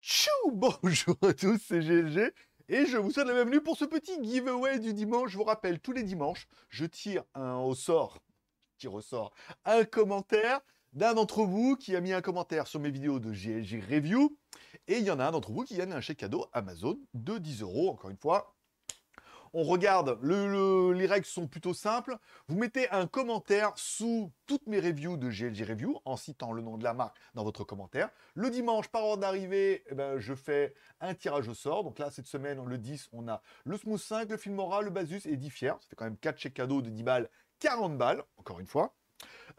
Chou Bonjour à tous, c'est GLG et je vous souhaite la bienvenue pour ce petit giveaway du dimanche. Je vous rappelle, tous les dimanches, je tire un au sort, qui ressort, un commentaire d'un d'entre vous qui a mis un commentaire sur mes vidéos de GLG Review. Et il y en a un d'entre vous qui gagne un chèque cadeau Amazon de 10 euros, encore une fois, on regarde, les règles sont plutôt simples. Vous mettez un commentaire sous toutes mes reviews de GLG Review en citant le nom de la marque dans votre commentaire. Le dimanche, par ordre d'arrivée, eh ben, je fais un tirage au sort. Donc là, cette semaine, le 10, on a le Smooth 5, le Filmora, le Basus et 10 C'était Ça fait quand même 4 chèques cadeaux de 10 balles, 40 balles, encore une fois.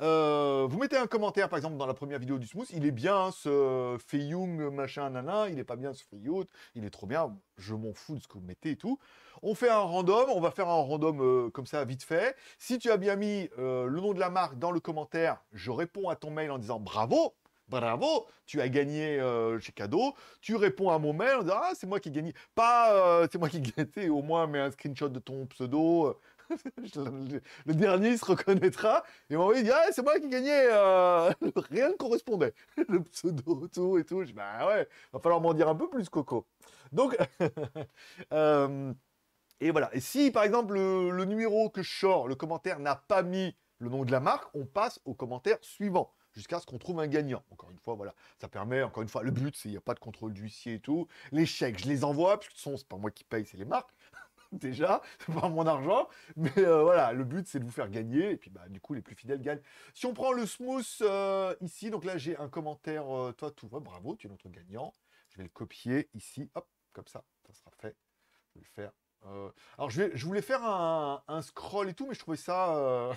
Euh, vous mettez un commentaire, par exemple, dans la première vidéo du Smooth, il est bien hein, ce Feiyung machin nana, il est pas bien ce Feiyut, il est trop bien, je m'en fous de ce que vous mettez et tout. On fait un random, on va faire un random euh, comme ça vite fait. Si tu as bien mis euh, le nom de la marque dans le commentaire, je réponds à ton mail en disant bravo, bravo, tu as gagné chez Cadeau. Tu réponds à mon mail en disant, ah, c'est moi qui ai gagné. Pas, c'est moi qui ai gagné, au moins, mais un screenshot de ton pseudo, le dernier se reconnaîtra. Et m'a envoyé, ah, c'est moi qui gagnais. Euh, rien ne correspondait. le pseudo, tout et tout. Je dis, bah ouais, va falloir m'en dire un peu plus, Coco. Donc, euh, et voilà. Et si, par exemple, le, numéro que je sors, le commentaire n'a pas mis le nom de la marque, on passe au commentaire suivant jusqu'à ce qu'on trouve un gagnant. Encore une fois, voilà, ça permet, encore une fois, le but, c'est qu'il n'y a pas de contrôle d'huissier et tout. Les chèques, je les envoie, puisque ce sont, c'est pas moi qui paye, c'est les marques déjà, c'est pas mon argent, mais euh, voilà, le but c'est de vous faire gagner, et puis bah, du coup les plus fidèles gagnent. Si on prend le smooth euh, ici, donc là j'ai un commentaire, euh, toi tout va, bravo, tu es notre gagnant, je vais le copier ici, hop, comme ça, ça sera fait, je vais le faire. alors je, voulais faire un, un, scroll et tout, mais je trouvais ça...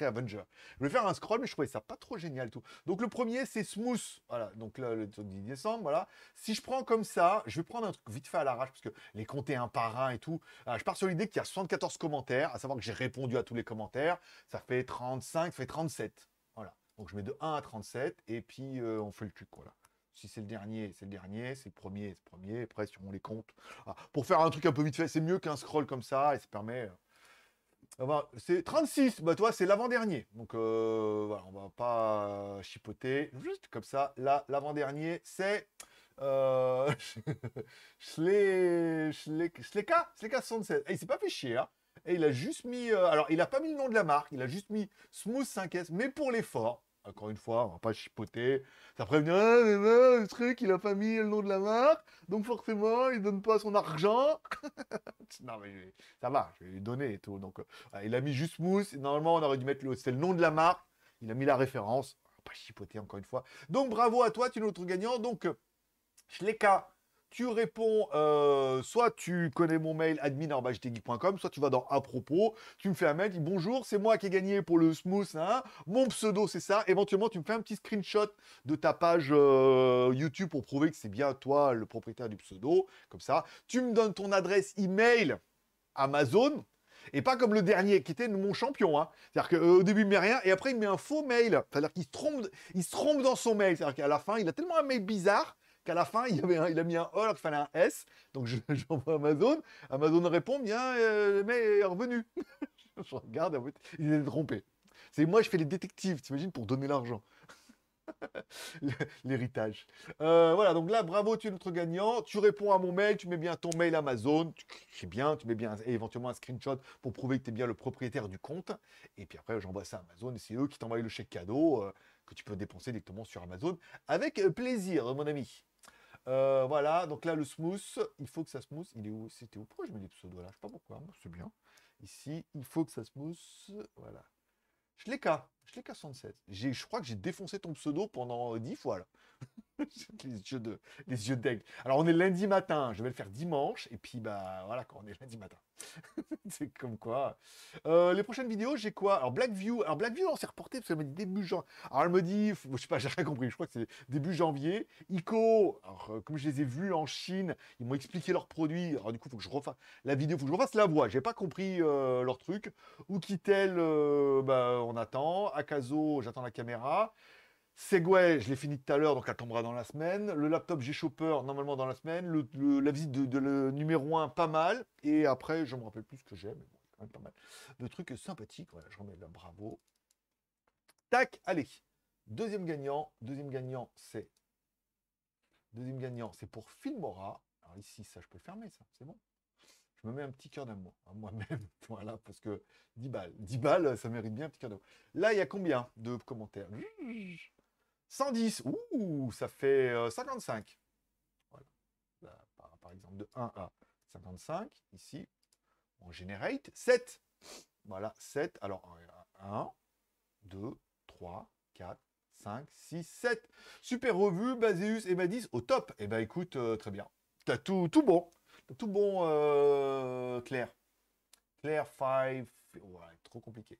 Avenger. Je vais faire un scroll, mais je trouvais ça pas trop génial tout. Donc le premier, c'est Smooth. Voilà, donc là, le 10 décembre, voilà. Si je prends comme ça, je vais prendre un truc vite fait à l'arrache, parce que les compter un par un et tout. Ah, je pars sur l'idée qu'il y a 74 commentaires, à savoir que j'ai répondu à tous les commentaires. Ça fait 35, fait 37. Voilà. Donc je mets de 1 à 37, et puis euh, on fait le truc, voilà. Si c'est le dernier, c'est le dernier. C'est le premier, c'est le premier. Après, si on les compte. Ah, pour faire un truc un peu vite fait, c'est mieux qu'un scroll comme ça. Et ça permet euh, c'est 36, bah toi c'est l'avant-dernier. Donc euh, voilà, on va pas chipoter. Juste comme ça, là, l'avant-dernier, c'est. Euh, schleka 76, Et eh, il s'est pas fait chier, Et hein. eh, il a juste mis. Euh, alors, il a pas mis le nom de la marque, il a juste mis Smooth 5S, mais pour l'effort. Encore une fois, on va pas chipoter. Ça prévient, ah, mais le truc, il a pas mis le nom de la marque, donc forcément, il donne pas son argent. non, mais ça va, je vais lui donner et tout. Donc, euh, il a mis juste mousse. Normalement, on aurait dû mettre le, le nom de la marque. Il a mis la référence. On va pas chipoter encore une fois. Donc, bravo à toi, tu es notre gagnant. Donc, euh, Schleka, tu réponds, euh, soit tu connais mon mail admin.com, soit tu vas dans à propos, tu me fais un mail, dis bonjour, c'est moi qui ai gagné pour le smooth, hein. mon pseudo c'est ça, éventuellement tu me fais un petit screenshot de ta page euh, YouTube pour prouver que c'est bien toi le propriétaire du pseudo, comme ça, tu me donnes ton adresse email Amazon, et pas comme le dernier qui était mon champion. Hein. C'est-à-dire qu'au euh, début, il met rien et après, il met un faux mail. C'est-à-dire qu'il se il se trompe dans son mail. C'est-à-dire qu'à la fin, il a tellement un mail bizarre qu'à la fin, il, avait il a mis un O alors fallait un S. Donc j'envoie Amazon. Amazon répond bien, euh, mais est revenu. je regarde, il est trompé. C'est moi, je fais les détectives, t'imagines, pour donner l'argent. L'héritage. Euh, voilà, donc là, bravo, tu es notre gagnant. Tu réponds à mon mail, tu mets bien ton mail Amazon, tu écris bien, tu mets bien éventuellement un screenshot pour prouver que tu es bien le propriétaire du compte. Et puis après, j'envoie ça à Amazon et c'est eux qui t'envoient le chèque cadeau euh, que tu peux dépenser directement sur Amazon avec euh, plaisir, mon ami. Euh, voilà, donc là, le smooth, il faut que ça smooth. Il est où C'était où Pourquoi je mets des là Je sais pas pourquoi, hein. c'est bien. Ici, il faut que ça smooth. Voilà. Je l'ai je l'ai qu'à 67. Je crois que j'ai défoncé ton pseudo pendant 10 euh, fois, là. les yeux de, les yeux d'aigle. Alors, on est lundi matin. Je vais le faire dimanche. Et puis, bah, voilà, quand on est lundi matin. c'est comme quoi. Euh, les prochaines vidéos, j'ai quoi Alors, Blackview. Alors, Blackview, on s'est reporté parce qu'elle m'a dit début janvier. Alors, elle me dit, je sais pas, j'ai rien compris. Je crois que c'est début janvier. Ico. Alors, euh, comme je les ai vus en Chine, ils m'ont expliqué leurs produits. Alors, du coup, il faut que je refasse la vidéo. Faut que je refasse la voix. J'ai pas compris leur truc. Ou Kitel, bah, on attend. Akazo, j'attends la caméra. Segway, je l'ai fini tout à l'heure, donc elle tombera dans la semaine. Le laptop, j'ai Chopper, normalement dans la semaine. la visite de, le numéro 1, pas mal. Et après, je me rappelle plus ce que j'ai, mais bon, quand même pas mal. Le truc sympathique, je remets le bravo. Tac, allez. Deuxième gagnant, deuxième gagnant, c'est... Deuxième gagnant, c'est pour Filmora. Alors ici, ça, je peux fermer, ça, c'est bon je me mets un petit cœur d'amour à hein, moi-même. voilà, parce que 10 balles, 10 balles, ça mérite bien un petit cœur d'amour. Là, il y a combien de commentaires 110. Ouh, ça fait 55. Euh, voilà. par, exemple, de 1 à 55, ici, on générate 7. Voilà, 7. Alors, 1, 2, 3, 4, 5, 6, 7. Super revue, Baséus et Madis au top. Eh bien, écoute, euh, très bien. T'as tout, tout bon tout bon, euh, Claire. Claire 5. Ouais, trop compliqué.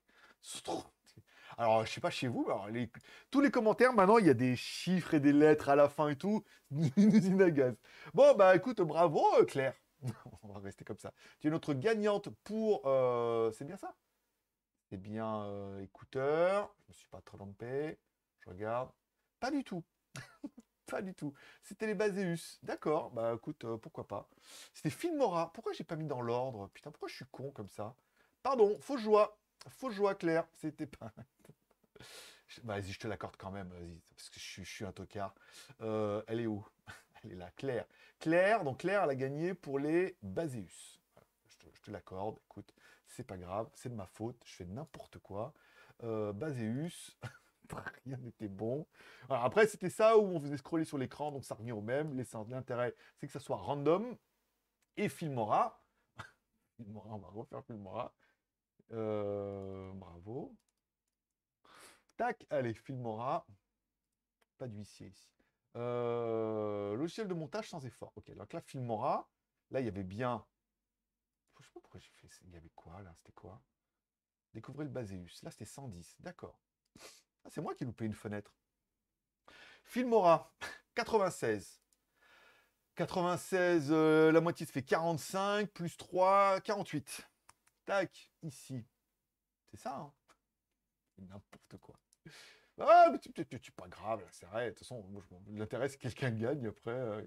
Alors, je sais pas chez vous, tous les commentaires, maintenant, il y a des chiffres et des lettres à la fin et tout. Une usine Bon, bah écoute, bravo, euh, Claire. On va rester comme ça. Tu es notre gagnante pour... Euh, c'est bien ça C'est bien écouteur. Je ne suis pas trop lampé, Je regarde. Pas du tout du tout. C'était les Baséus. D'accord, bah écoute, euh, pourquoi pas. C'était Filmora. Pourquoi j'ai pas mis dans l'ordre Putain, pourquoi je suis con comme ça Pardon, faux joie. faux joie, Claire. C'était pas... Bah, vas-y, je te l'accorde quand même, vas-y, parce que je, suis, un tocard. Euh, elle est où Elle est là, Claire. Claire, donc Claire, elle a gagné pour les Baséus. je te, l'accorde, écoute, c'est pas grave, c'est de ma faute, je fais n'importe quoi. Euh, Baséus... rien n'était bon. Alors après, c'était ça où on faisait scroller sur l'écran, donc ça revient au même. L'intérêt, c'est que ça soit random et Filmora. Filmora, on va refaire Filmora. Euh, bravo. Tac, allez, Filmora. Pas d'huissier ici. Euh, logiciel de montage sans effort. Ok, donc là, Filmora, là, il y avait bien... Je sais pas pourquoi j'ai fait... Il y avait quoi, là C'était quoi Découvrez le Baséus. Là, c'était 110. D'accord. Ah, c'est moi qui loupais une fenêtre. Filmora, 96. 96, euh, la moitié se fait 45, plus 3, 48. Tac, ici. C'est ça, hein N'importe quoi. Ah, mais c'est pas grave, c'est vrai. De toute façon, l'intérêt, c'est que quelqu'un gagne après. Euh,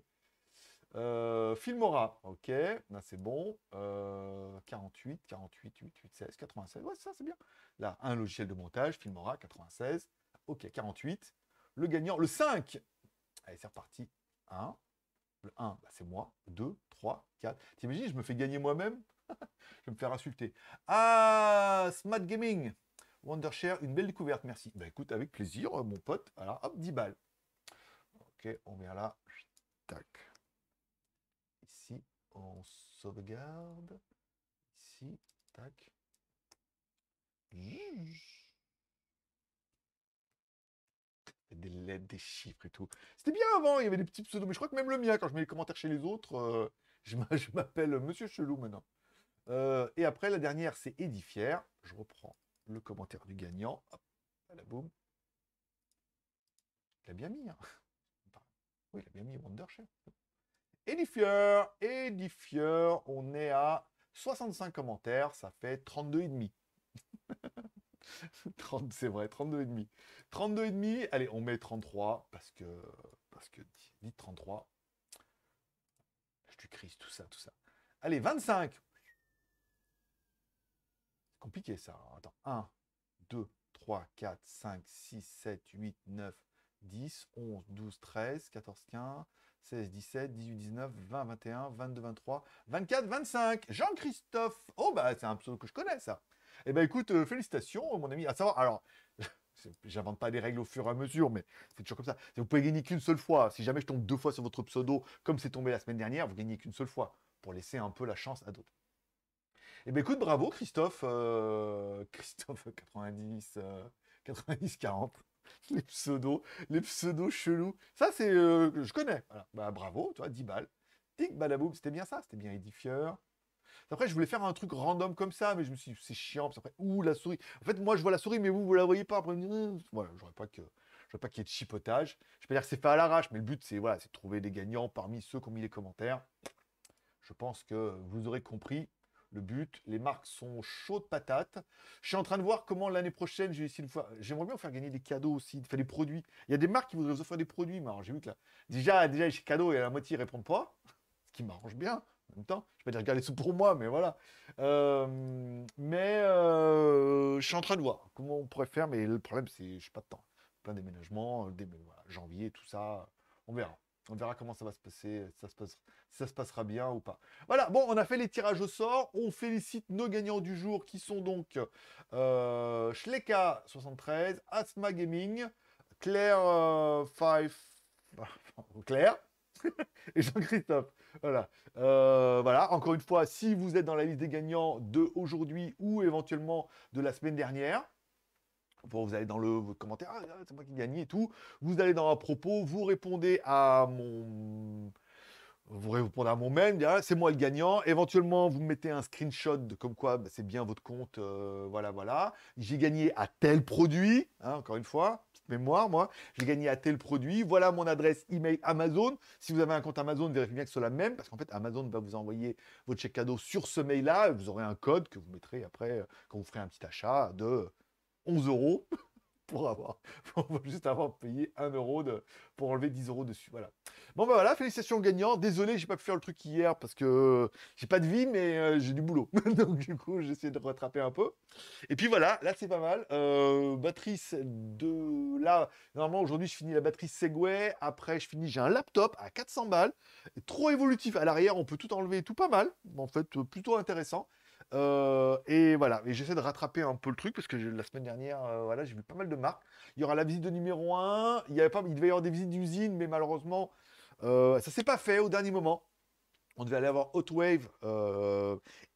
euh, Filmora, ok, là c'est bon. 48, 48, 8, 8, 16, 96, ouais, ça c'est bien. Là, un logiciel de montage, Filmora, 96, ok, 48. Le gagnant, le 5, allez, c'est reparti. 1, le 1, bah, c'est moi. 2, 3, 4. T'imagines, je me fais gagner moi-même Je vais me faire insulter. Ah, Smart Gaming, Wondershare, une belle découverte, merci. Bah écoute, avec plaisir, euh, mon pote, alors hop, 10 balles. Ok, on vient là, tac on sauvegarde. Ici, tac. Des lettres, des chiffres et tout. C'était bien avant, il y avait des petits pseudos, mais je crois que même le mien, quand je mets les commentaires chez les autres, euh, je m'appelle Monsieur Chelou maintenant. Euh, et après, la dernière, c'est édifière. Je reprends le commentaire du gagnant. Hop, la boum. Il l'a bien mis, hein. Oui, il a bien mis Wondershare. Edifieur, Edifieur, on est à 65 commentaires, ça fait 32,5. 30, c'est vrai, 32,5. demi, allez, on met 33, parce que, parce que, dites 33. Je crise, tout ça, tout ça. Allez, 25. C'est compliqué, ça. Attends, 1, 2, 3, 4, 5, 6, 7, 8, 9, 10, 11, 12, 13, 14, 15, 16, 17, 18, 19, 20, 21, 22, 23, 24, 25. Jean-Christophe. Oh, bah, c'est un pseudo que je connais, ça. Eh ben, écoute, euh, félicitations, mon ami. À ah, savoir, alors, j'invente pas des règles au fur et à mesure, mais c'est toujours comme ça. Vous pouvez gagner qu'une seule fois. Si jamais je tombe deux fois sur votre pseudo, comme c'est tombé la semaine dernière, vous gagnez qu'une seule fois pour laisser un peu la chance à d'autres. Eh bien, écoute, bravo, Christophe. Euh, Christophe 90, 90 40. les pseudos, les pseudos chelou Ça, c'est. Euh, je connais. Bah, bravo, toi, 10 balles. Tic, badaboum, c'était bien ça, c'était bien édifieur. Après, je voulais faire un truc random comme ça, mais je me suis dit, c'est chiant. après, la souris. En fait, moi, je vois la souris, mais vous, vous la voyez pas. Après, voilà, euh, j'aurais pas que. Je veux pas qu'il y ait de chipotage. Je peux dire que c'est fait à l'arrache, mais le but, c'est voilà, c'est trouver des gagnants parmi ceux qui ont mis les commentaires. Je pense que vous aurez compris le but. Les marques sont chaudes patates. Je suis en train de voir comment l'année prochaine, j'ai essayé une fois, J'aimerais bien faire gagner des cadeaux aussi, faire des produits. Il y a des marques qui voudraient vous offrir des produits. Mais j'ai vu que là, déjà, déjà, j'ai cadeau, et à la moitié ne répondent pas, ce qui m'arrange bien. En même temps, je vais dire regardez pour moi, mais voilà. Euh, mais euh, je suis en train de voir comment on pourrait faire, mais le problème c'est je n'ai pas de temps. Plein déménagement, janvier, tout ça, on verra. On verra comment ça va se passer, si ça se, passera bien ou pas. Voilà, bon, on a fait les tirages au sort. On félicite nos gagnants du jour qui sont donc euh, schleka 73 Asthma Gaming, Claire 5 euh, Five... Claire et Jean-Christophe. Voilà. Euh, voilà, encore une fois, si vous êtes dans la liste des gagnants de aujourd'hui ou éventuellement de la semaine dernière, vous allez dans le commentaire, ah, ah, c'est moi qui gagne et tout. Vous allez dans un propos, vous répondez à mon vous répondez à mon mail, c'est moi le gagnant. Éventuellement, vous mettez un screenshot de comme quoi bah, c'est bien votre compte, euh, voilà, voilà. J'ai gagné à tel produit, hein, encore une fois, petite mémoire, moi. J'ai gagné à tel produit. Voilà mon adresse email Amazon. Si vous avez un compte Amazon, vérifiez bien que c'est la même, parce qu'en fait, Amazon va vous envoyer votre chèque cadeau sur ce mail-là. Vous aurez un code que vous mettrez après euh, quand vous ferez un petit achat de 11 euros pour avoir, va juste avoir payé un euro de, pour enlever 10 euros dessus. Voilà. Bon, ben voilà, félicitations gagnant. Désolé, j'ai pas pu faire le truc hier parce que euh, j'ai pas de vie, mais euh, j'ai du boulot. Donc, du coup, j'essaie de rattraper un peu. Et puis voilà, là, c'est pas mal. Euh, batterie de. Là, normalement, aujourd'hui, je finis la batterie Segway. Après, je finis, j'ai un laptop à 400 balles. Trop évolutif à l'arrière, on peut tout enlever, tout pas mal. En fait, plutôt intéressant. Euh, et voilà, et j'essaie de rattraper un peu le truc parce que la semaine dernière, euh, voilà, j'ai vu pas mal de marques. Il y aura la visite de numéro 1, il, y avait pas, il devait y avoir des visites d'usine, mais malheureusement, euh, ça s'est pas fait au dernier moment. On devait aller Hot Wave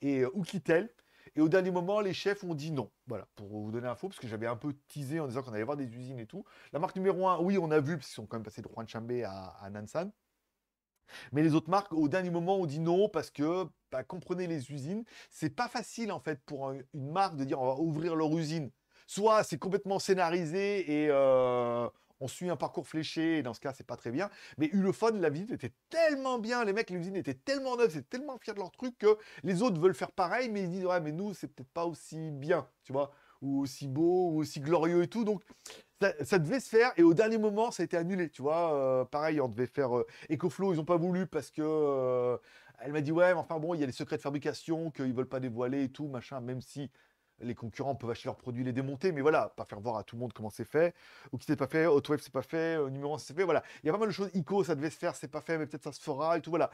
et Oukitel. Et au dernier moment, les chefs ont dit non. Voilà, pour vous donner l'info parce que j'avais un peu teasé en disant qu'on allait voir des usines et tout. La marque numéro 1, oui, on a vu, parce qu'ils sont quand même passés de Juan Chambé à, à Nansan. Mais les autres marques, au dernier moment, ont dit non parce que bah, comprenez les usines. C'est pas facile en fait pour une marque de dire on va ouvrir leur usine. Soit c'est complètement scénarisé et euh, on suit un parcours fléché, et dans ce cas, c'est pas très bien. Mais Ulefone, la visite était tellement bien, les mecs, l'usine était tellement neuve, c'est tellement fier de leur truc que les autres veulent faire pareil, mais ils disent ouais, mais nous, c'est peut-être pas aussi bien, tu vois ou aussi beau ou aussi glorieux et tout. Donc ça, devait se faire et au dernier moment ça a été annulé, tu vois. Euh, pareil, on devait faire euh, EcoFlow, ils n'ont pas voulu parce que euh, elle m'a dit ouais, mais enfin bon, il y a les secrets de fabrication qu'ils veulent pas dévoiler et tout machin, même si les concurrents peuvent acheter leurs produits, les démonter, mais voilà, pas faire voir à tout le monde comment c'est fait. Ou qui c'est pas fait, AutoWeb c'est pas fait, euh, numéro 1 c'est fait, voilà. Il y a pas mal de choses, ICO ça devait se faire, c'est pas fait, mais peut-être ça se fera et tout, voilà.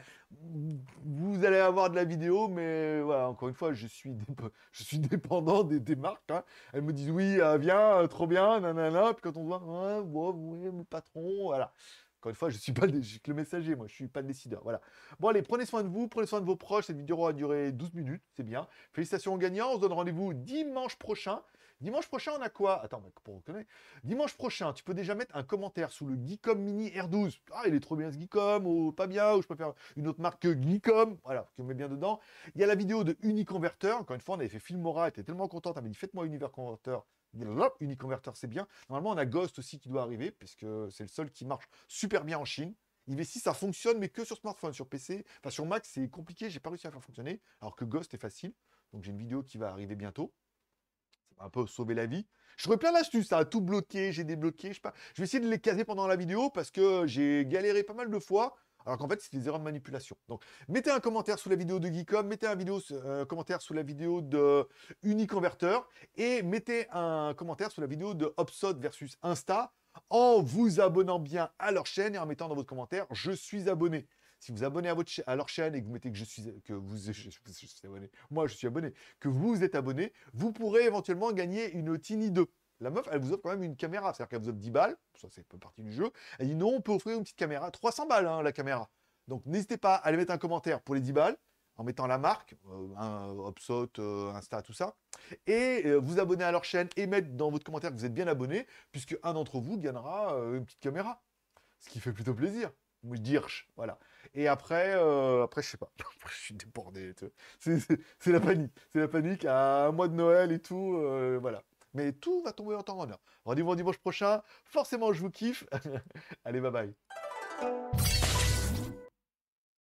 Vous allez avoir de la vidéo, mais voilà, encore une fois, je suis, je suis dépendant des, marques. Hein. Elles me disent oui, ah, viens, euh, trop bien, nanana, puis quand on voit, hein, ouais, mon patron, voilà. Encore une fois, je suis pas le messager, moi, je suis pas le décideur. Voilà. Bon, allez, prenez soin de vous, prenez soin de vos proches. Cette vidéo a duré 12 minutes, c'est bien. Félicitations aux gagnants. On se donne rendez-vous dimanche prochain. Dimanche prochain, on a quoi Attends, pour reconnaître. Dimanche prochain, tu peux déjà mettre un commentaire sous le Geekom Mini R12. Ah, il est trop bien ce Geekom, ou pas bien, ou je préfère une autre marque que Geekom. Voilà, que met bien dedans. Il y a la vidéo de Uniconverter. Encore une fois, on avait fait Filmora, était tellement contente. Elle m'a dit faites-moi Converter. Uniconverter, c'est bien. Normalement, on a Ghost aussi qui doit arriver, parce que c'est le seul qui marche super bien en Chine. IV6, ça fonctionne, mais que sur smartphone, sur PC. Enfin, sur Mac, c'est compliqué, j'ai pas réussi à faire fonctionner, alors que Ghost est facile. Donc, j'ai une vidéo qui va arriver bientôt. Ça va un peu sauver la vie. Je plein d'astuces. ça a tout bloqué, j'ai débloqué, je Je vais essayer de les caser pendant la vidéo, parce que j'ai galéré pas mal de fois alors qu'en fait, c'est des erreurs de manipulation. Donc, mettez un commentaire sous la vidéo de Geekom, mettez un vidéo, euh, commentaire sous la vidéo de Uniconverter et mettez un commentaire sous la vidéo de Hopsod versus Insta en vous abonnant bien à leur chaîne et en mettant dans votre commentaire « Je suis abonné ». Si vous abonnez à, votre à leur chaîne et que vous mettez que je suis que vous abonné, moi je suis abonné, que vous êtes abonné, vous pourrez éventuellement gagner une tiny 2. La meuf, elle vous offre quand même une caméra. C'est-à-dire qu'elle vous offre 10 balles, ça c'est pas partie du jeu. Elle dit non, on peut offrir une petite caméra. 300 balles, hein, la caméra. Donc n'hésitez pas à aller mettre un commentaire pour les 10 balles, en mettant la marque, euh, un Hopsot, euh, Insta, tout ça. Et euh, vous abonner à leur chaîne et mettre dans votre commentaire que vous êtes bien abonné, puisque un d'entre vous gagnera une petite caméra. Ce qui fait plutôt plaisir. dis voilà. Et après, après je sais pas, je suis débordé. C'est la panique, c'est la panique à un mois de Noël et tout, voilà. Mais tout va tomber en temps en heure. Rendez-vous dimanche prochain. Forcément, je vous kiffe. Allez, bye bye.